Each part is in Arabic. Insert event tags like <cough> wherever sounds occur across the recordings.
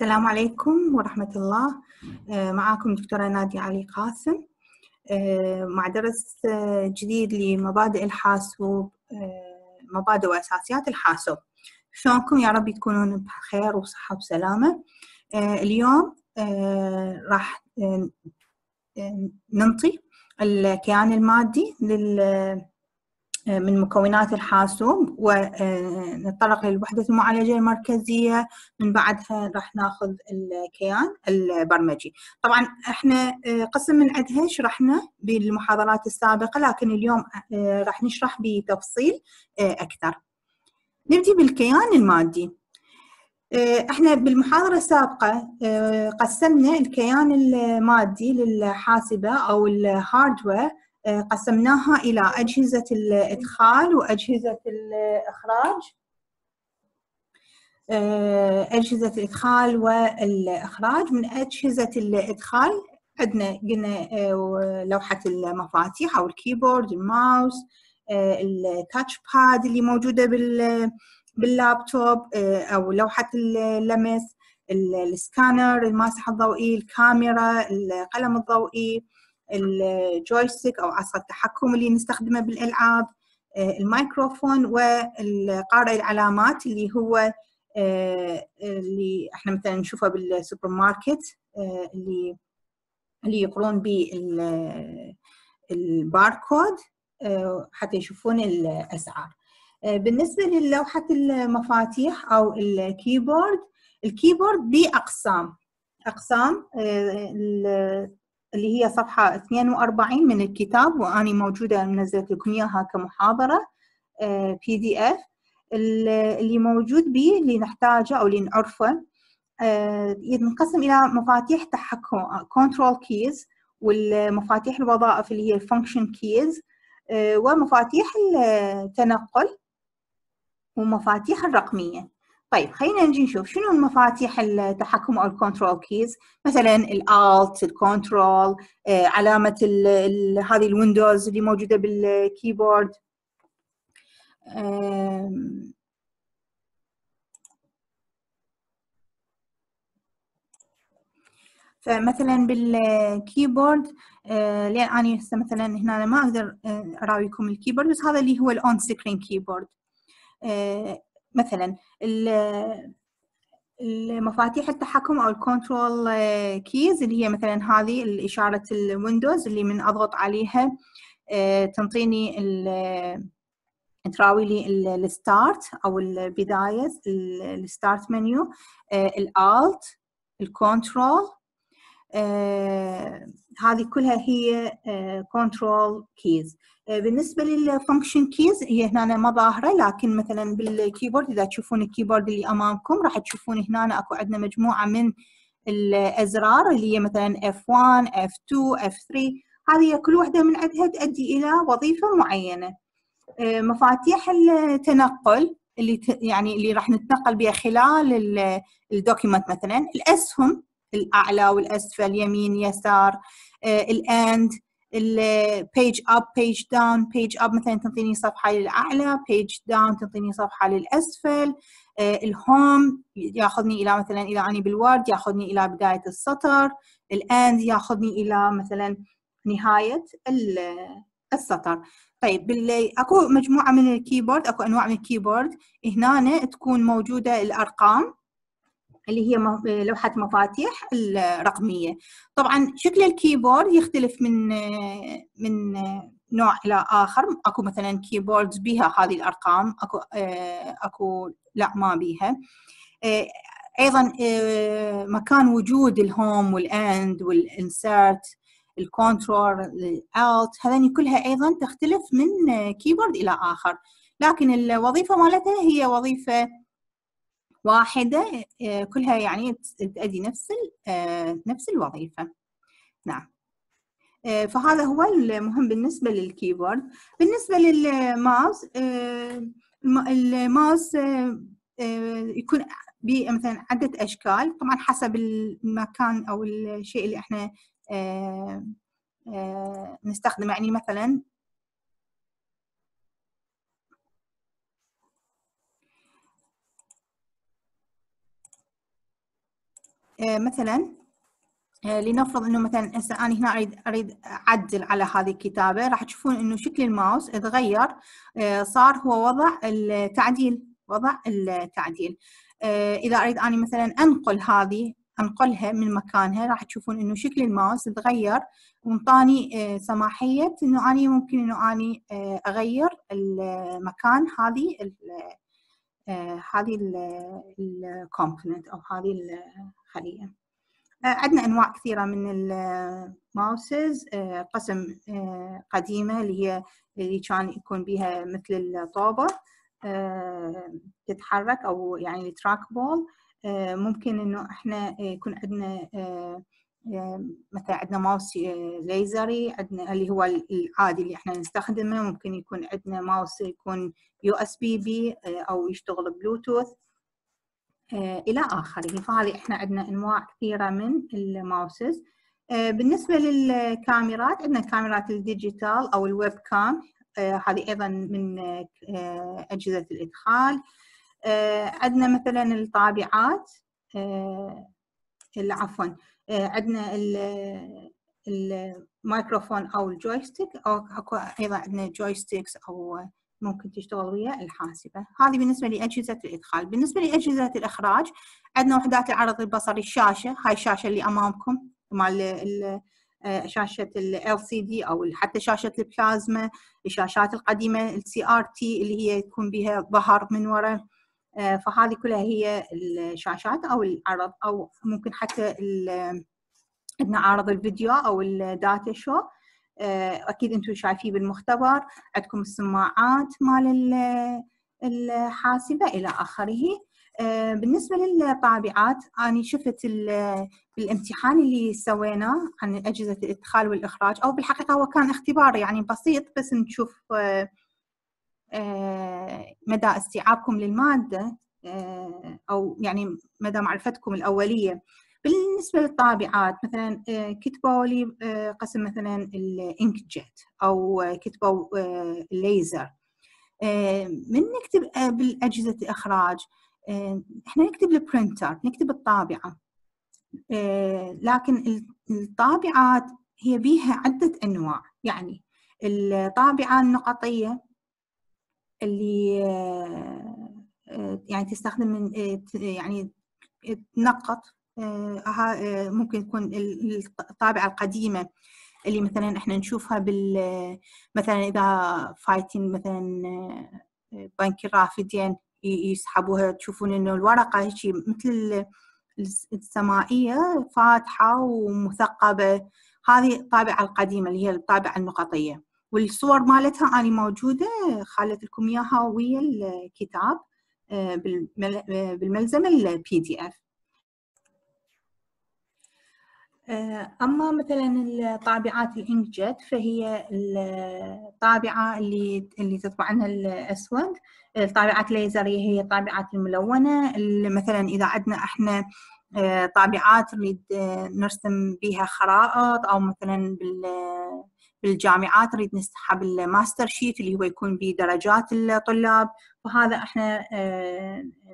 السلام عليكم ورحمة الله آه، معكم دكتورة نادية علي قاسم آه، مع درس آه، جديد لمبادئ الحاسوب مبادئ وأساسيات الحاسوب شلونكم يا رب تكونون بخير وصحة وسلامة اليوم راح ننطي الكيان المادي لل من مكونات الحاسوب ونتطرق آه، للوحدة المعالجة المركزية من بعدها راح ناخذ الكيان البرمجي طبعا احنا آه، قسم من عندها شرحنا بالمحاضرات السابقة لكن اليوم آه، راح نشرح بتفصيل أكثر نبدأ بالكيان المادي احنا بالمحاضرة السابقة قسمنا الكيان المادي للحاسبة أو الهاردوير آه، قسمناها إلى أجهزة الإدخال وأجهزة الإخراج آه، أجهزة الإدخال والإخراج من أجهزة الإدخال عندنا قلنا آه، لوحة المفاتيح أو الكيبورد الماوس التاتش باد اللي موجودة باللابتوب أو لوحة اللمس السكانر الماسحه الضوئي الكاميرا القلم الضوئي الجويستيك او عصا التحكم اللي نستخدمه بالالعاب آه، الميكروفون والقارئ العلامات اللي هو آه، اللي احنا مثلا نشوفه بالسوبر ماركت آه، اللي اللي يقرون به الباركود حتى يشوفون الاسعار بالنسبه للوحه المفاتيح او الكيبورد الكيبورد باقسام اقسام اقسام اللي هي صفحة 42 من الكتاب وأني موجودة منزلت لكم إياها كمحاضرة بي دي اف اللي موجود به اللي نحتاجه أو اللي نعرفه آه، ينقسم إلى مفاتيح تحكم كنترول كيز والمفاتيح الوظائف اللي هي الفانكشن آه، كيز ومفاتيح التنقل ومفاتيح الرقمية طيب خلينا نجي نشوف شنو المفاتيح التحكم او الكنترول كيز مثلا الالت الكنترول آه، علامه الـ الـ هذه الويندوز اللي موجوده بالكيبورد فمثلا بالكيبورد آه، لان انا هسه مثلا هنا أنا ما اقدر آه، اراويكم الكيبورد بس هذا اللي هو الاون سكرين كيبورد مثلا المفاتيح التحكم او الكنترول كيز اللي هي مثلا هذه اشاره الويندوز اللي من اضغط عليها آه، تنطيني تراوي لي الستارت او البدايه الستارت منيو الالت الكنترول هذه كلها هي كنترول آه، كيز آه، بالنسبه للفانكشن كيز هي هنا ما ظاهره لكن مثلا بالكيبورد اذا تشوفون الكيبورد اللي امامكم راح تشوفون هنا اكو عندنا مجموعه من الازرار اللي هي مثلا F1 F2 F3 هذه كل واحده من عندها تؤدي الى وظيفه معينه آه، مفاتيح التنقل اللي يعني اللي راح نتنقل بها خلال الدوكيمنت مثلا الاسهم الاعلى والاسفل يمين يسار آه، الاند uh, البيج اب بيج داون بيج اب مثلا تنطيني صفحه للاعلى بيج داون تنطيني صفحه للاسفل آه، الهوم ياخذني الى مثلا اذا اني بالوورد ياخذني الى بدايه السطر الاند ياخذني الى مثلا نهايه السطر طيب باللي اكو مجموعه من الكيبورد اكو انواع من الكيبورد هنا تكون موجوده الارقام اللي هي لوحه مفاتيح الرقميه طبعا شكل الكيبورد يختلف من من نوع الى اخر اكو مثلا كيبورد بها هذه الارقام اكو اكو لا ما بها ايضا مكان وجود الهوم والاند والانسرت الكنترول الالت هذني كلها ايضا تختلف من كيبورد الى اخر لكن الوظيفه مالتها هي وظيفه واحدة آه، كلها يعني تؤدي نفس آه، نفس الوظيفة نعم آه، فهذا هو المهم بالنسبة للكيبورد بالنسبة للماوس الماوس يكون بمثلا عدة أشكال طبعا حسب المكان أو الشيء اللي احنا نستخدمه يعني مثلا آه، مثلا آه، لنفرض انه مثلا هسه انا هنا اريد اريد اعدل على هذه الكتابه راح تشوفون انه شكل الماوس اتغير آه، صار هو وضع التعديل وضع التعديل اذا اريد اني مثلا انقل هذه انقلها من مكانها راح تشوفون انه شكل الماوس تغير وانطاني سماحيه انه اني ممكن انه اني اغير المكان هذه الـ هذه الكومبوننت او هذه خلية آه، عندنا أنواع كثيرة من الماوسز آه، آه، قسم قديمة اللي هي اللي كان يكون بها مثل الطوبة تتحرك أو يعني التراك بول ممكن إنه إحنا يكون عندنا مثلا عندنا ماوس ليزري عندنا اللي هو العادي اللي احنا نستخدمه ممكن يكون عندنا ماوس يكون يو اس بي بي او يشتغل بلوتوث آه، إلى آخره يعني فهذه إحنا عندنا أنواع كثيرة من الماوسز آه، بالنسبة للكاميرات عندنا كاميرات الديجيتال أو الويب كام آه، هذه أيضا من أجهزة الإدخال عندنا مثلا الطابعات عفوا عندنا الميكروفون أو الجويستيك أو أيضا عندنا جويستيكس أو ممكن تشتغل ويا الحاسبة هذه بالنسبة لأجهزة الإدخال بالنسبة لأجهزة الإخراج عندنا وحدات العرض البصري الشاشة هاي الشاشة اللي أمامكم مال آه، شاشة ال LCD أو حتى شاشة البلازما الشاشات القديمة ال CRT اللي هي تكون بها ظهر من وراء آه، فهذه كلها هي الشاشات أو العرض أو ممكن حتى عندنا عرض الفيديو أو الداتا شو آه، اكيد انتم شايفيه بالمختبر عندكم السماعات مال الحاسبه الى اخره آه، بالنسبه للطابعات انا شفت بالامتحان اللي سويناه عن اجهزه الادخال والاخراج او بالحقيقه هو كان اختبار يعني بسيط بس نشوف آه، مدى استيعابكم للماده او يعني مدى معرفتكم الاوليه بالنسبه للطابعات مثلا آه، كتبوا لي آه، قسم مثلا الانك جيت او كتبوا الليزر آه، من نكتب بالاجهزه الاخراج احنا نكتب البرنتر نكتب الطابعه لكن الطابعات هي بيها عده انواع يعني الطابعه النقطيه اللي يعني تستخدم من يعني تنقط آه، آه، ممكن تكون الطابعة القديمة اللي مثلا احنا نشوفها بال مثلا اذا فايتين مثلا آه، بنك الرافدين يسحبوها تشوفون انه الورقة هيجي مثل السمائية فاتحة ومثقبة هذه الطابعة القديمة اللي هي الطابعة النقطية والصور مالتها أنا موجودة خلت لكم إياها ويا الكتاب بالملزمة البي دي اف آه، أما مثلا الطابعات الإنكجت فهي الطابعة اللي اللي عنها الأسود الطابعات الليزرية هي الطابعات الملونة مثلا إذا عندنا إحنا آه، طابعات نريد آه، نرسم بها خرائط أو مثلا بال بالجامعات نريد نسحب الماستر شيت اللي هو يكون به درجات الطلاب وهذا احنا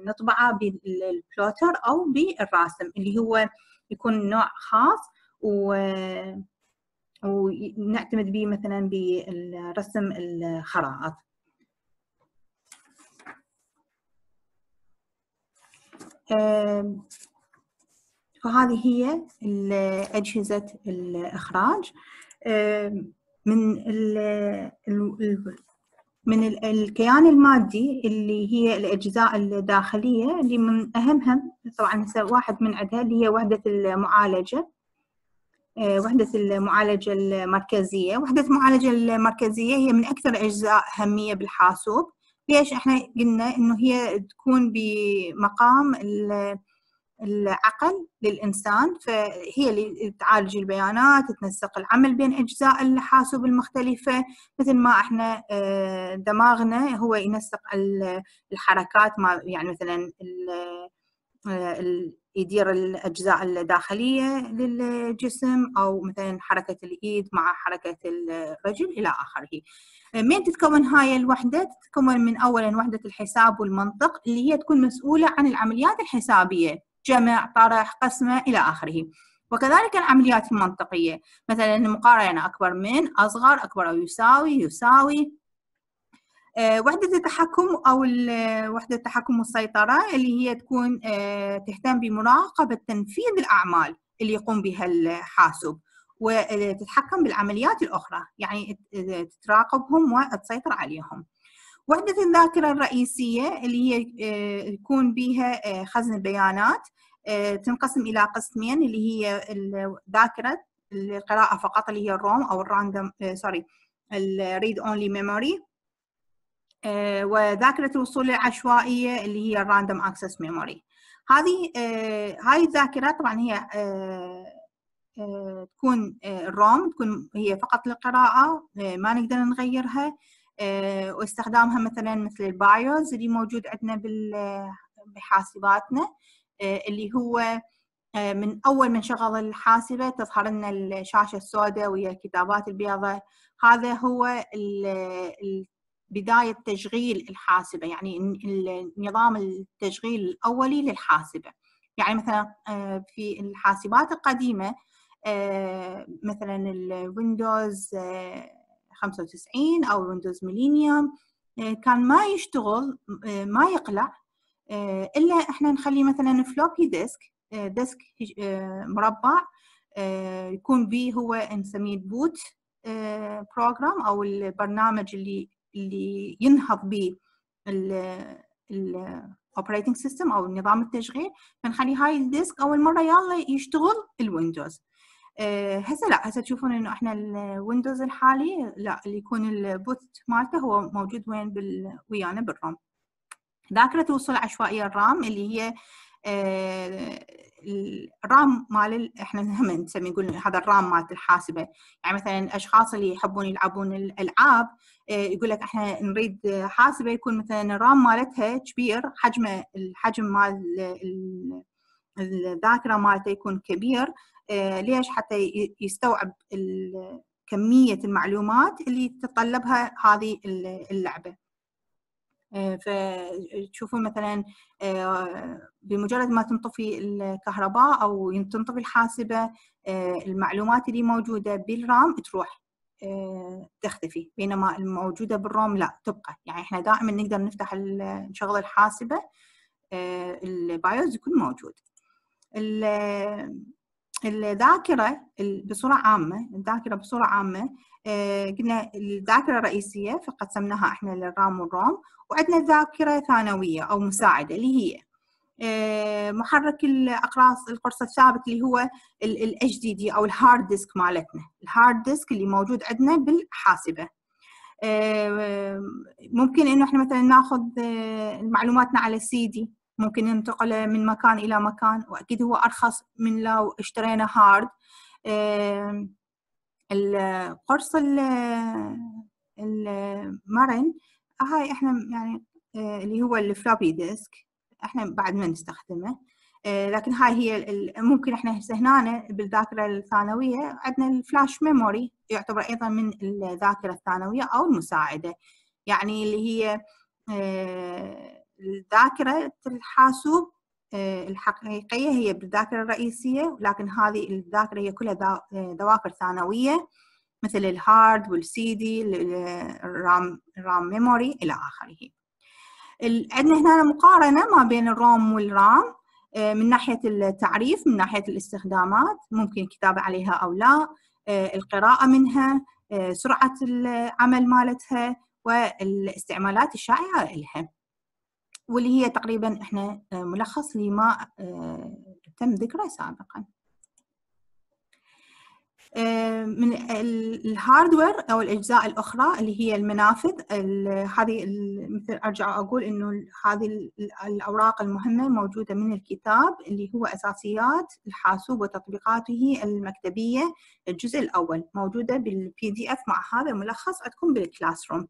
نطبعه بالبلوتر او بالراسم اللي هو يكون نوع خاص و ونعتمد به مثلا برسم الخرائط فهذه هي أجهزة الإخراج من من الكيان المادي اللي هي الأجزاء الداخلية اللي من أهمها طبعا واحد من عدها اللي هي وحدة المعالجة آه، وحدة المعالجة المركزية وحدة المعالجة المركزية هي من أكثر الأجزاء أهمية بالحاسوب ليش احنا قلنا انه هي تكون بمقام العقل للإنسان فهي اللي تعالج البيانات تنسق العمل بين أجزاء الحاسوب المختلفة مثل ما احنا آه، دماغنا هو ينسق الحركات ما يعني مثلا آه، يدير الأجزاء الداخلية للجسم أو مثلا حركة الإيد مع حركة الرجل إلى آخره من تتكون هاي الوحدة تتكون من أولا وحدة الحساب والمنطق اللي هي تكون مسؤولة عن العمليات الحسابية جمع طرح قسمة إلى آخره وكذلك العمليات المنطقية مثلا المقارنة أكبر من أصغر أكبر أو يساوي يساوي آه، وحدة التحكم أو آه، وحدة التحكم والسيطرة اللي هي تكون آه، تهتم بمراقبة تنفيذ الأعمال اللي يقوم بها الحاسوب وتتحكم بالعمليات الأخرى يعني تراقبهم وتسيطر عليهم وحدة الذاكرة الرئيسية اللي هي آه، يكون بها آه، خزن البيانات آه، تنقسم إلى قسمين اللي هي ذاكرة القراءة فقط اللي هي الروم أو الراندوم سوري الريد اونلي ميموري وذاكرة الوصول العشوائية اللي هي الراندوم اكسس ميموري هذه هاي الذاكرة طبعا هي تكون الروم تكون هي فقط للقراءة ما نقدر نغيرها آه، واستخدامها مثلا مثل البايوز اللي موجود عندنا بحاسباتنا آه، اللي هو آه، من اول من شغل الحاسبه تظهر لنا الشاشه السوداء ويا الكتابات البيضاء هذا هو بدايه تشغيل الحاسبه يعني نظام التشغيل الاولي للحاسبه يعني مثلا في الحاسبات القديمه مثلا الويندوز 95 او ويندوز ميلينيوم آه، كان ما يشتغل آه، ما يقلع آه، الا احنا نخلي مثلا فلوبي ديسك ديسك مربع يكون به هو نسميه بوت بروجرام او البرنامج اللي اللي ينهض به operating system او نظام التشغيل فنخلي هاي الديسك اول مره يلا يشتغل الويندوز آه، هسه لا هسه تشوفون انه احنا الويندوز الحالي لا اللي يكون البوت مالته هو موجود وين بال... ويانا بالروم ذاكرة توصل عشوائية الرام اللي هي آه، الرام مال احنا هم <laughs> نسمي نقول هذا الرام مالت الحاسبه يعني مثلا الاشخاص اللي يحبون يلعبون الالعاب آه، يقول لك احنا نريد حاسبه يكون مثلا الرام مالتها كبير حجمه الحجم مال الذاكره مالته يكون كبير آه، ليش حتى يستوعب كميه المعلومات اللي تتطلبها هذه اللعبه آه، فتشوفون مثلا آه، بمجرد ما تنطفي الكهرباء او تنطفي الحاسبه المعلومات اللي موجوده بالرام تروح تختفي بينما الموجوده بالروم لا تبقى يعني احنا دائما نقدر نفتح نشغل الحاسبه البايوز يكون موجود الذاكرة بصورة عامة الذاكرة بصورة عامة آه، قلنا الذاكرة الرئيسية فقد سمناها احنا للرام والروم وعندنا ذاكرة ثانوية أو مساعدة اللي هي آه، محرك الأقراص القرص الثابت اللي هو ال دي دي أو الهارد ديسك مالتنا الهارد ديسك اللي موجود عندنا بالحاسبة آه، ممكن انه احنا مثلا ناخذ معلوماتنا على سي دي ممكن ننتقل من مكان إلى مكان وأكيد هو أرخص من لو اشترينا هارد القرص المرن هاي احنا يعني آه، اللي هو الفلوبي ديسك احنا بعد ما نستخدمه آه، لكن هاي هي ممكن احنا هسه هنا بالذاكره الثانويه عندنا الفلاش ميموري يعتبر ايضا من الذاكره الثانويه او المساعده يعني اللي هي آه، الذاكرة الحاسوب آه، الحقيقية هي بالذاكرة الرئيسية لكن هذه الذاكرة هي كلها آه، ذواكر ثانوية مثل الهارد والسي دي الرام الرام ميموري إلى آخره عندنا هنا مقارنة ما بين الروم والرام آه، من ناحية التعريف من ناحية الاستخدامات ممكن الكتابة عليها أو لا القراءة منها سرعة العمل مالتها والاستعمالات الشائعة لها واللي هي تقريبا احنا آه، ملخص لما آه، تم ذكره سابقا آه، من الهاردوير او الاجزاء الاخرى اللي هي المنافذ هذه مثل ارجع اقول انه هذه الاوراق المهمه موجوده من الكتاب اللي هو اساسيات الحاسوب وتطبيقاته المكتبيه الجزء الاول موجوده بالبي دي اف مع هذا الملخص عندكم بالكلاس روم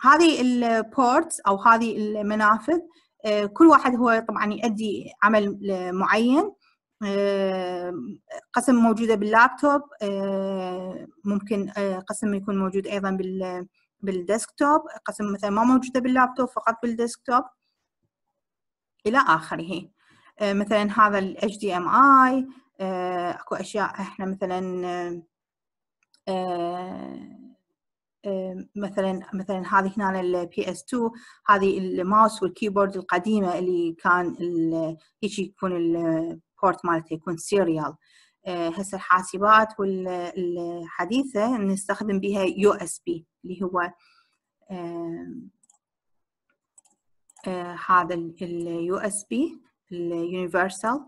هذه البورتس او هذه المنافذ آه، كل واحد هو طبعا يؤدي عمل معين آه، قسم موجوده باللابتوب آه، ممكن قسم يكون موجود ايضا بال بالديسكتوب قسم مثلا ما موجوده باللابتوب فقط بالديسكتوب الى اخره مثلا هذا ال HDMI اكو اشياء احنا مثلا مثلا مثلا هذه هنا البي اس 2 هذه الماوس والكيبورد القديمه اللي كان هيك يكون البورت مالته يكون سيريال آه، هسه الحاسبات والحديثه نستخدم بها يو اس بي اللي هو آه، هذا اليو اس بي اليونيفرسال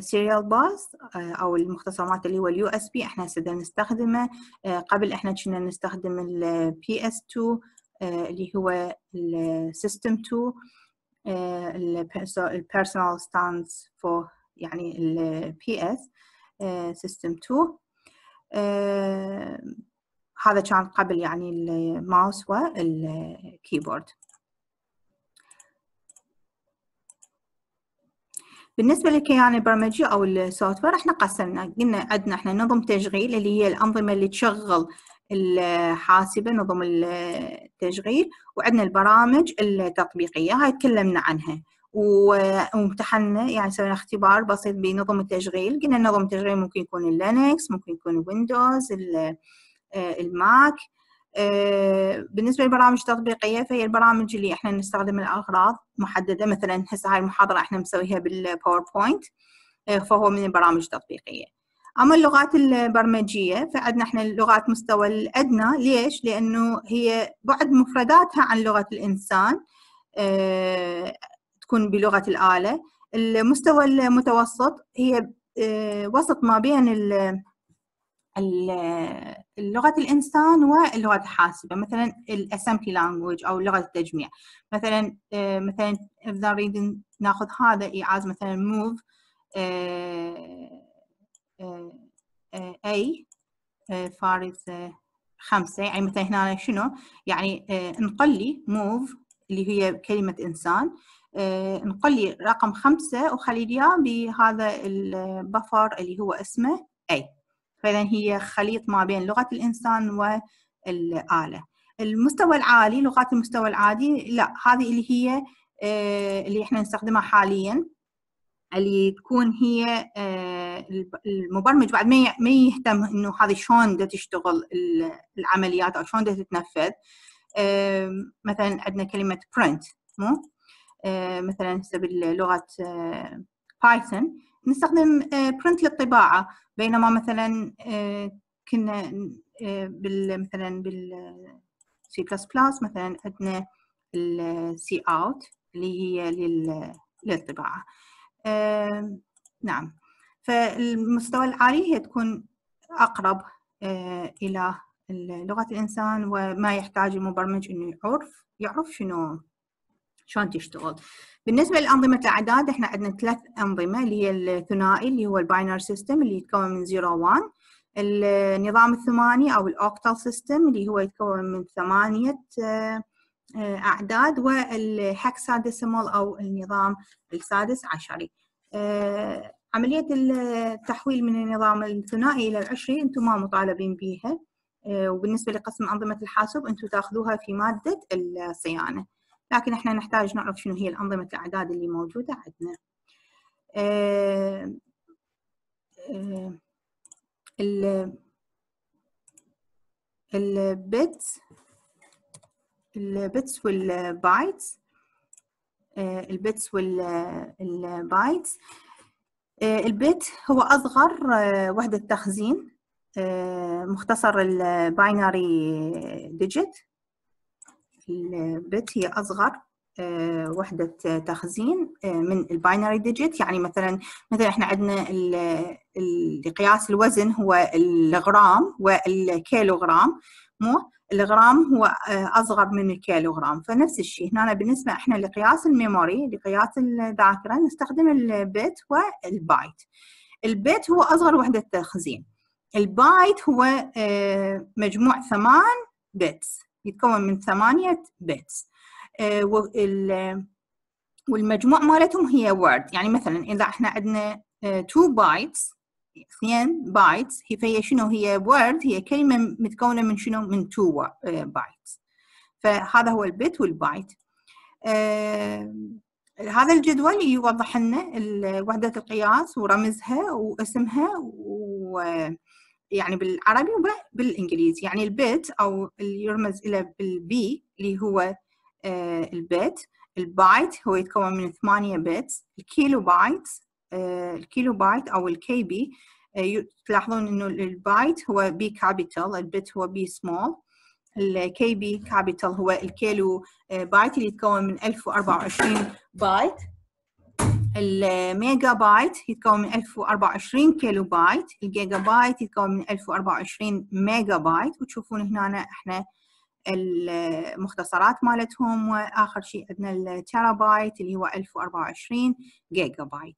سيريال آه، باس آه، او المختصمات اللي هو اليو اس بي احنا هسه نستخدمه آه، قبل احنا كنا نستخدم البي اس 2 اللي هو السيستم 2 البيرسونال ستاندز فور يعني البي اس سيستم 2 هذا كان قبل يعني الماوس والكيبورد بالنسبه للكيان يعني البرمجي او السوفت وير احنا قسمنا قلنا عندنا احنا نظم تشغيل اللي هي الانظمه اللي تشغل الحاسبه نظم التشغيل وعندنا البرامج التطبيقيه هاي تكلمنا عنها وامتحنا يعني سوينا اختبار بسيط بنظم التشغيل قلنا نظم التشغيل ممكن يكون اللينكس ممكن يكون ويندوز الماك آه، آه، بالنسبه للبرامج التطبيقيه فهي البرامج اللي احنا نستخدم الاغراض محدده مثلا هسه هاي المحاضره احنا مسويها بالباوربوينت آه، فهو من البرامج التطبيقيه اما اللغات البرمجيه فعندنا احنا اللغات مستوى الادنى ليش لانه هي بعد مفرداتها عن لغه الانسان آه، تكون بلغه الاله المستوى المتوسط هي وسط ما بين لغه الانسان واللغه الحاسبه مثلا الاسمبلي لانجوج او لغه التجميع مثلا آه، مثلا اذا نريد ناخذ هذا ايعاز مثلا موف اي فارز خمسة يعني مثلا هنا شنو يعني انقل آه، لي موف اللي هي كلمة إنسان انقل آه، لي رقم خمسة وخلي لي بهذا البفر اللي هو اسمه أي فإذا هي خليط ما بين لغة الإنسان والآلة المستوى العالي لغات المستوى العالي لا هذه اللي هي آه، اللي احنا نستخدمها حاليا اللي تكون هي آه، المبرمج بعد ما يهتم انه هذه شلون بدها تشتغل العمليات او شلون بدها تتنفذ مثلا عندنا كلمه print مو آه، مثلا هسه بلغه بايثون نستخدم برنت آه، للطباعه بينما مثلا آه، كنا آه، بال مثلا بال C++ مثلا عندنا C out اللي هي للطباعه نعم فالمستوى العالي هي تكون اقرب الى لغه الانسان وما يحتاج المبرمج انه يعرف يعرف شنو شلون تشتغل بالنسبه لانظمه الاعداد احنا عندنا ثلاث انظمه اللي هي الثنائي اللي هو الباينر سيستم اللي يتكون من 0 1 النظام الثماني او الاوكتال سيستم اللي هو يتكون من ثمانيه آه، اعداد والهكساديسيمال او النظام السادس عشري آه، عمليه التحويل من النظام الثنائي الى العشري انتم ما مطالبين بها آه، وبالنسبه لقسم انظمه الحاسوب انتم تاخذوها في ماده الصيانه لكن احنا نحتاج نعرف شنو هي الأنظمة الأعداد اللي موجودة عندنا البيتس البيتس والبايتس البيتس والبايتس البيت هو أصغر آه، وحدة تخزين آه، مختصر الباينري ديجيت البت هي أصغر آه، وحدة تخزين آه، من الباينري ديجيت يعني مثلا مثلا احنا عندنا لقياس الوزن هو الغرام والكيلوغرام مو الغرام هو آه، اصغر من الكيلوغرام فنفس الشيء هنا بالنسبه احنا لقياس الميموري لقياس الذاكره نستخدم البيت والبايت البيت هو اصغر وحده تخزين البايت هو مجموع ثمان بيتس يتكون من ثمانية بيتس آه، والمجموع مالتهم هي وورد يعني مثلا إذا احنا عندنا 2 بايتس 2 بايتس فهي شنو هي وورد هي كلمة متكونة من شنو من 2 بايتس آه، فهذا هو البيت والبايت آه، هذا الجدول يوضح لنا وحدة القياس ورمزها واسمها و يعني بالعربي وبالإنجليزي يعني البيت أو اللي يرمز إلى بالبي اللي هو آه، البيت البايت هو يتكون من ثمانية بيت الكيلو بايت آه، الكيلو بايت أو الكي بي آه، تلاحظون إنه البايت هو بي كابيتال البيت هو بي سمول الكي بي كابيتال هو الكيلو بايت اللي يتكون من 1024 بايت الميجا بايت يتكون من 1024 كيلو بايت الجيجا بايت يتكون من 1024 ميجا بايت وتشوفون هنا احنا المختصرات مالتهم واخر شيء عندنا التيرا بايت اللي هو 1024 جيجا بايت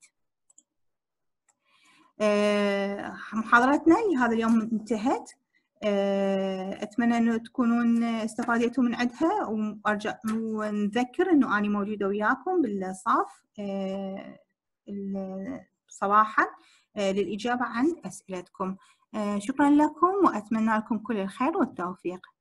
محاضرتنا لهذا اليوم انتهت آه، اتمنى انه تكونون استفاديتوا من عندها وارجع ونذكر انه انا موجوده وياكم بالصاف آه، صباحا آه، للاجابه عن اسئلتكم شكرا لكم واتمنى لكم كل الخير والتوفيق